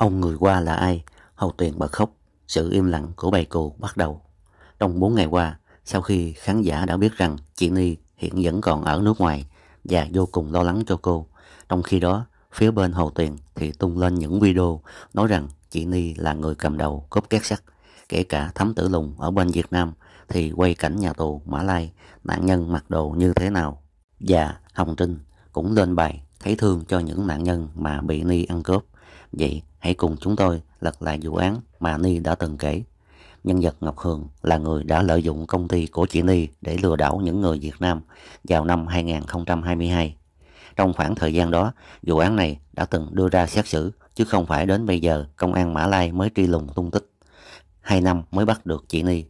Ông người qua là ai? Hầu Tuyền bật khóc. Sự im lặng của bài cừu bắt đầu. Trong 4 ngày qua, sau khi khán giả đã biết rằng chị Ni hiện vẫn còn ở nước ngoài và vô cùng lo lắng cho cô. Trong khi đó, phía bên Hồ Tuyền thì tung lên những video nói rằng chị Ni là người cầm đầu cốp két sắt. Kể cả thám tử lùng ở bên Việt Nam thì quay cảnh nhà tù Mã Lai, nạn nhân mặc đồ như thế nào. Và Hồng Trinh cũng lên bài thấy thương cho những nạn nhân mà bị Ni ăn cướp. Vậy hãy cùng chúng tôi lật lại vụ án mà Ni đã từng kể. Nhân vật Ngọc Hường là người đã lợi dụng công ty của chị Ni để lừa đảo những người Việt Nam vào năm 2022. Trong khoảng thời gian đó, vụ án này đã từng đưa ra xét xử, chứ không phải đến bây giờ công an Mã Lai mới truy lùng tung tích. Hai năm mới bắt được chị Ni.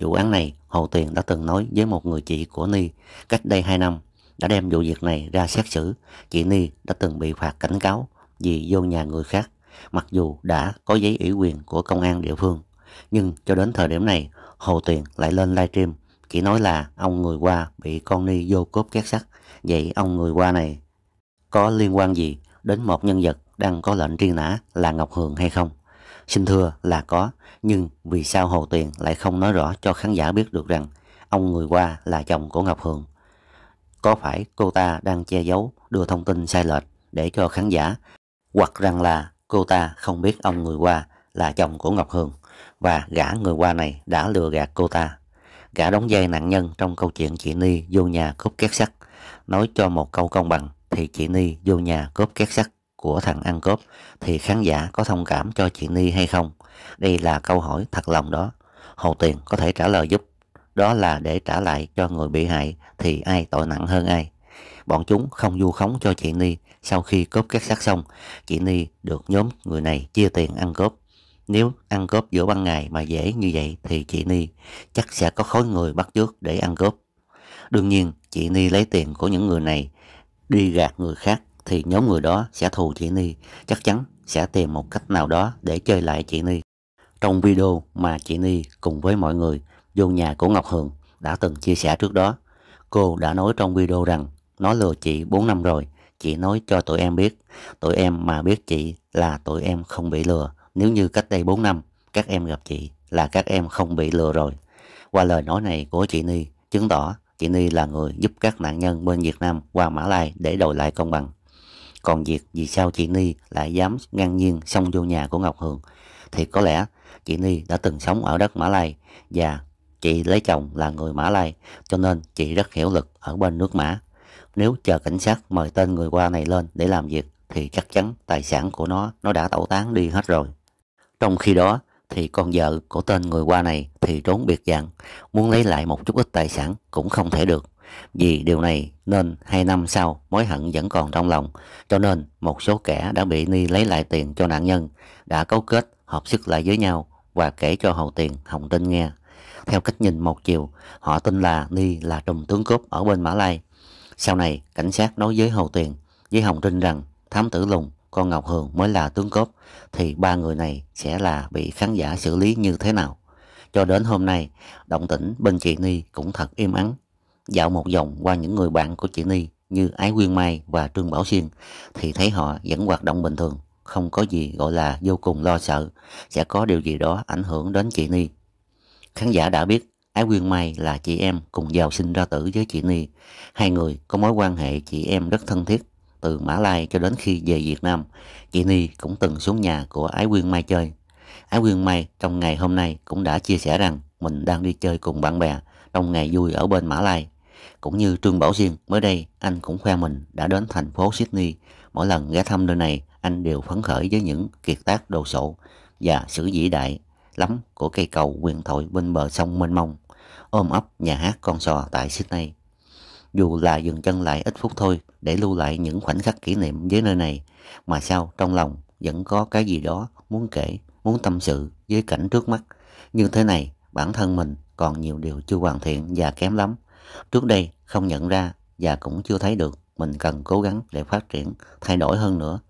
Vụ án này, Hồ Tiền đã từng nói với một người chị của Ni cách đây hai năm đã đem vụ việc này ra xét xử, chị Ni đã từng bị phạt cảnh cáo gì vô nhà người khác, mặc dù đã có giấy ủy quyền của công an địa phương. Nhưng cho đến thời điểm này, Hồ tiền lại lên livestream, chỉ nói là ông người qua bị con ni vô cốp két sắt. Vậy ông người qua này có liên quan gì đến một nhân vật đang có lệnh truy nã là Ngọc Hường hay không? Xin thưa là có, nhưng vì sao Hồ tiền lại không nói rõ cho khán giả biết được rằng ông người qua là chồng của Ngọc Hường? Có phải cô ta đang che giấu đưa thông tin sai lệch để cho khán giả hoặc rằng là cô ta không biết ông người qua là chồng của Ngọc Hương và gã người qua này đã lừa gạt cô ta. Gã đóng dây nạn nhân trong câu chuyện chị Ni vô nhà cướp két sắt. Nói cho một câu công bằng thì chị Ni vô nhà cướp két sắt của thằng ăn cốp thì khán giả có thông cảm cho chị Ni hay không? Đây là câu hỏi thật lòng đó. Hồ Tiền có thể trả lời giúp. Đó là để trả lại cho người bị hại thì ai tội nặng hơn ai. Bọn chúng không du khống cho chị Ni sau khi cướp các xác xong, chị Ni được nhóm người này chia tiền ăn cướp Nếu ăn cướp giữa ban ngày mà dễ như vậy thì chị Ni chắc sẽ có khối người bắt trước để ăn cướp Đương nhiên, chị Ni lấy tiền của những người này đi gạt người khác thì nhóm người đó sẽ thù chị Ni, chắc chắn sẽ tìm một cách nào đó để chơi lại chị Ni. Trong video mà chị Ni cùng với mọi người vô nhà của Ngọc Hường đã từng chia sẻ trước đó, cô đã nói trong video rằng nó lừa chị 4 năm rồi Chị nói cho tụi em biết, tụi em mà biết chị là tụi em không bị lừa. Nếu như cách đây 4 năm, các em gặp chị là các em không bị lừa rồi. Qua lời nói này của chị Ni, chứng tỏ chị Ni là người giúp các nạn nhân bên Việt Nam qua Mã Lai để đổi lại công bằng. Còn việc vì sao chị Ni lại dám ngang nhiên xông vô nhà của Ngọc Hường thì có lẽ chị Ni đã từng sống ở đất Mã Lai và chị lấy chồng là người Mã Lai cho nên chị rất hiểu lực ở bên nước Mã. Nếu chờ cảnh sát mời tên người qua này lên để làm việc thì chắc chắn tài sản của nó nó đã tẩu tán đi hết rồi. Trong khi đó thì con vợ của tên người qua này thì trốn biệt dạng, muốn lấy lại một chút ít tài sản cũng không thể được. Vì điều này nên hai năm sau mối hận vẫn còn trong lòng, cho nên một số kẻ đã bị Ni lấy lại tiền cho nạn nhân, đã cấu kết hợp sức lại với nhau và kể cho Hầu Tiền Hồng Tinh nghe. Theo cách nhìn một chiều, họ tin là Ni là trùm tướng cướp ở bên Mã Lai sau này, cảnh sát nói với Hồ Tuyền, với Hồng Trinh rằng Thám Tử Lùng, con Ngọc Hường mới là tướng cốt thì ba người này sẽ là bị khán giả xử lý như thế nào. Cho đến hôm nay, động tĩnh bên chị Ni cũng thật im ắng. Dạo một vòng qua những người bạn của chị Ni như Ái Quyên Mai và Trương Bảo Xuyên thì thấy họ vẫn hoạt động bình thường, không có gì gọi là vô cùng lo sợ, sẽ có điều gì đó ảnh hưởng đến chị Ni. Khán giả đã biết Ái Quyên Mai là chị em cùng giàu sinh ra tử với chị Ni. Hai người có mối quan hệ chị em rất thân thiết. Từ Mã Lai cho đến khi về Việt Nam, chị Ni cũng từng xuống nhà của Ái Quyên Mai chơi. Ái Quyên Mai trong ngày hôm nay cũng đã chia sẻ rằng mình đang đi chơi cùng bạn bè trong ngày vui ở bên Mã Lai. Cũng như Trương Bảo Xuyên, mới đây anh cũng khoe mình đã đến thành phố Sydney. Mỗi lần ghé thăm nơi này, anh đều phấn khởi với những kiệt tác đồ sộ và sự vĩ đại lắm của cây cầu quyền thoại bên bờ sông mênh mông ôm ấp nhà hát con sò tại Sydney. Dù là dừng chân lại ít phút thôi để lưu lại những khoảnh khắc kỷ niệm với nơi này, mà sao trong lòng vẫn có cái gì đó muốn kể, muốn tâm sự với cảnh trước mắt. Như thế này, bản thân mình còn nhiều điều chưa hoàn thiện và kém lắm. Trước đây không nhận ra và cũng chưa thấy được mình cần cố gắng để phát triển, thay đổi hơn nữa.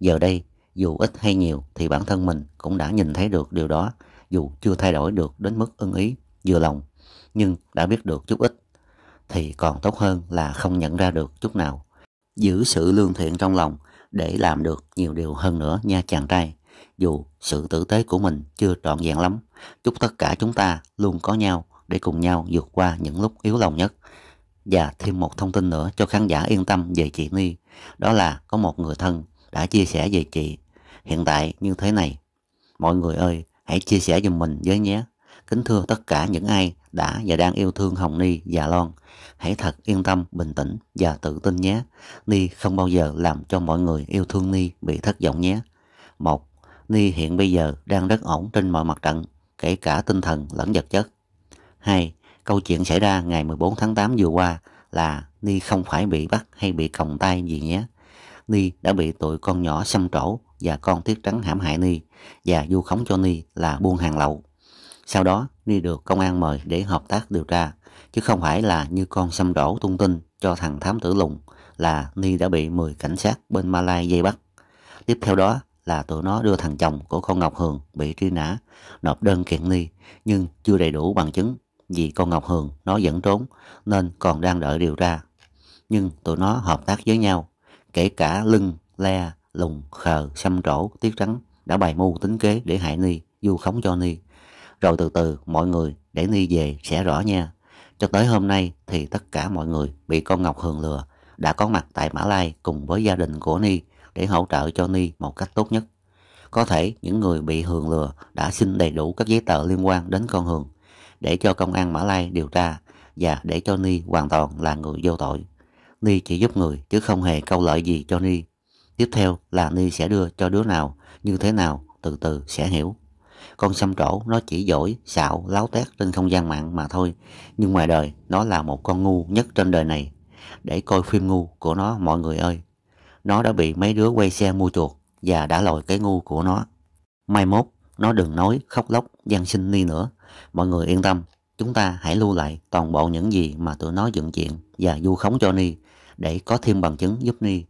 Giờ đây, dù ít hay nhiều thì bản thân mình cũng đã nhìn thấy được điều đó, dù chưa thay đổi được đến mức ưng ý, vừa lòng nhưng đã biết được chút ít thì còn tốt hơn là không nhận ra được chút nào. Giữ sự lương thiện trong lòng để làm được nhiều điều hơn nữa nha chàng trai. Dù sự tử tế của mình chưa trọn vẹn lắm, chúc tất cả chúng ta luôn có nhau để cùng nhau vượt qua những lúc yếu lòng nhất. Và thêm một thông tin nữa cho khán giả yên tâm về chị Ni, đó là có một người thân đã chia sẻ về chị hiện tại như thế này. Mọi người ơi, hãy chia sẻ giùm mình với nhé. Kính thưa tất cả những ai đã và đang yêu thương Hồng Ni và Lon, hãy thật yên tâm, bình tĩnh và tự tin nhé. Ni không bao giờ làm cho mọi người yêu thương Ni bị thất vọng nhé. Một, Ni hiện bây giờ đang rất ổn trên mọi mặt trận, kể cả tinh thần lẫn vật chất. Hai, câu chuyện xảy ra ngày 14 tháng 8 vừa qua là Ni không phải bị bắt hay bị còng tay gì nhé. Ni đã bị tụi con nhỏ xăm trổ và con tiết trắng hãm hại Ni và vu khống cho Ni là buôn hàng lậu. Sau đó Ni được công an mời để hợp tác điều tra, chứ không phải là như con xâm đổ tung tin cho thằng thám tử lùng là Ni đã bị 10 cảnh sát bên Malai dây bắt. Tiếp theo đó là tụi nó đưa thằng chồng của con Ngọc Hường bị truy nã, nộp đơn kiện Ni nhưng chưa đầy đủ bằng chứng vì con Ngọc Hường nó vẫn trốn nên còn đang đợi điều tra. Nhưng tụi nó hợp tác với nhau, kể cả Lưng, Le, Lùng, Khờ, xâm Trổ, Tiết Trắng đã bày mưu tính kế để hại Ni, vu khống cho Ni. Rồi từ từ mọi người để Ni về sẽ rõ nha. Cho tới hôm nay thì tất cả mọi người bị con Ngọc Hường lừa đã có mặt tại Mã Lai cùng với gia đình của Ni để hỗ trợ cho Ni một cách tốt nhất. Có thể những người bị Hường lừa đã xin đầy đủ các giấy tờ liên quan đến con Hường để cho công an Mã Lai điều tra và để cho Ni hoàn toàn là người vô tội. Ni chỉ giúp người chứ không hề câu lợi gì cho Ni. Tiếp theo là Ni sẽ đưa cho đứa nào, như thế nào, từ từ sẽ hiểu. Con xăm trổ nó chỉ giỏi xạo, láo tét trên không gian mạng mà thôi. Nhưng ngoài đời, nó là một con ngu nhất trên đời này. Để coi phim ngu của nó mọi người ơi. Nó đã bị mấy đứa quay xe mua chuột và đã lòi cái ngu của nó. Mai mốt, nó đừng nói, khóc lóc, gian sinh ni nữa. Mọi người yên tâm, chúng ta hãy lưu lại toàn bộ những gì mà tụi nó dựng chuyện và du khống cho Ni để có thêm bằng chứng giúp Ni.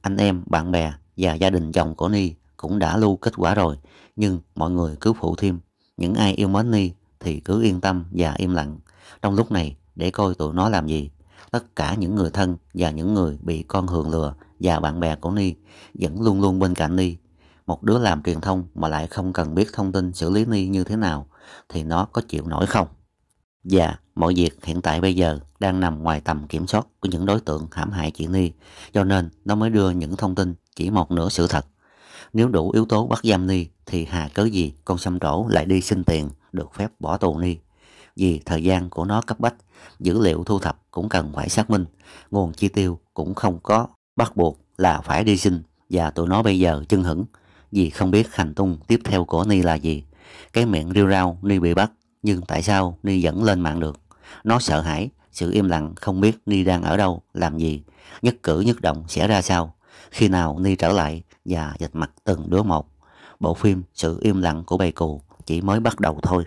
Anh em, bạn bè và gia đình chồng của Ni cũng đã lưu kết quả rồi, nhưng mọi người cứ phụ thêm. Những ai yêu mến Ni thì cứ yên tâm và im lặng. Trong lúc này, để coi tụi nó làm gì. Tất cả những người thân và những người bị con hường lừa và bạn bè của Ni vẫn luôn luôn bên cạnh Ni. Một đứa làm truyền thông mà lại không cần biết thông tin xử lý Ni như thế nào thì nó có chịu nổi không? Và mọi việc hiện tại bây giờ đang nằm ngoài tầm kiểm soát của những đối tượng hãm hại chị Ni, cho nên nó mới đưa những thông tin chỉ một nửa sự thật nếu đủ yếu tố bắt giam Ni thì hà cớ gì con xâm trổ lại đi xin tiền được phép bỏ tù Ni. Vì thời gian của nó cấp bách, dữ liệu thu thập cũng cần phải xác minh, nguồn chi tiêu cũng không có, bắt buộc là phải đi xin và tụi nó bây giờ chân hững vì không biết hành tung tiếp theo của Ni là gì. Cái miệng riêu rao Ni bị bắt nhưng tại sao Ni vẫn lên mạng được? Nó sợ hãi, sự im lặng không biết Ni đang ở đâu, làm gì, nhất cử nhất động sẽ ra sao. Khi nào Ni trở lại và dịch mặt từng đứa một, bộ phim Sự im lặng của bầy cù chỉ mới bắt đầu thôi.